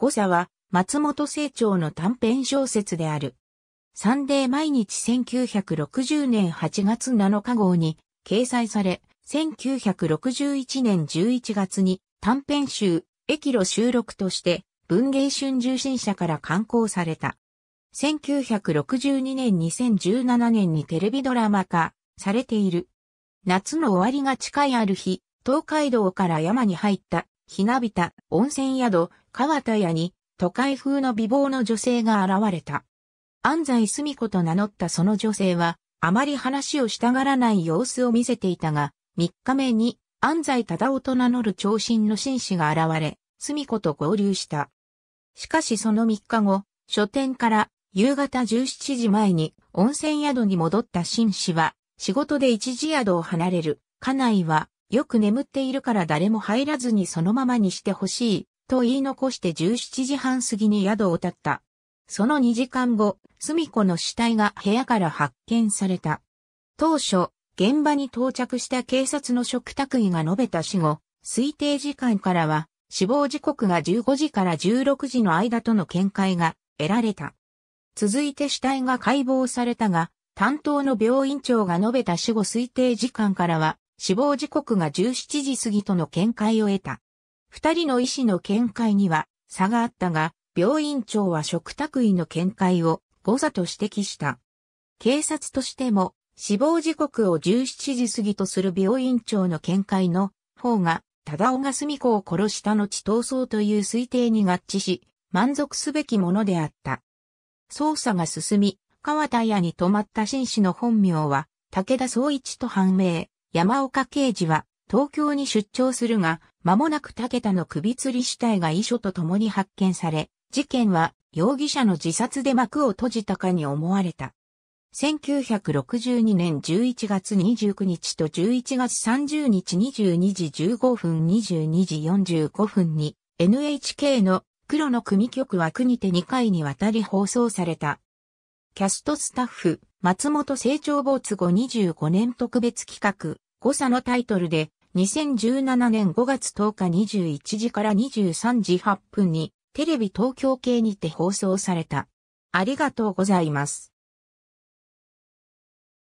誤差は松本清張の短編小説である。サンデー毎日1960年8月7日号に掲載され、1961年11月に短編集、駅路収録として文芸春秋新社から刊行された。1962年2017年にテレビドラマ化されている。夏の終わりが近いある日、東海道から山に入ったひなびた温泉宿、川田屋に、都会風の美貌の女性が現れた。安西澄子と名乗ったその女性は、あまり話をしたがらない様子を見せていたが、3日目に、安西忠夫と名乗る長身の紳士が現れ、澄子と合流した。しかしその3日後、書店から夕方17時前に温泉宿に戻った紳士は、仕事で一時宿を離れる。家内はよく眠っているから誰も入らずにそのままにしてほしい、と言い残して17時半過ぎに宿を立った。その2時間後、すみ子の死体が部屋から発見された。当初、現場に到着した警察の嘱託医が述べた死後、推定時間からは、死亡時刻が15時から16時の間との見解が得られた。続いて死体が解剖されたが、担当の病院長が述べた死後推定時間からは、死亡時刻が17時過ぎとの見解を得た。二人の医師の見解には差があったが、病院長は食卓医の見解を誤差と指摘した。警察としても死亡時刻を17時過ぎとする病院長の見解の方が、忠おがみ子を殺した後逃走という推定に合致し、満足すべきものであった。捜査が進み、川田屋に泊まった紳士の本名は、武田総一と判明。山岡刑事は東京に出張するが、間もなく武田の首吊り死体が遺書と共に発見され、事件は容疑者の自殺で幕を閉じたかに思われた。1962年11月29日と11月30日22時15分22時45分に NHK の黒の組曲枠にて2回にわたり放送されたキャストスタッフ、松本成長没後25年特別企画、誤差のタイトルで、2017年5月10日21時から23時8分に、テレビ東京系にて放送された。ありがとうございます。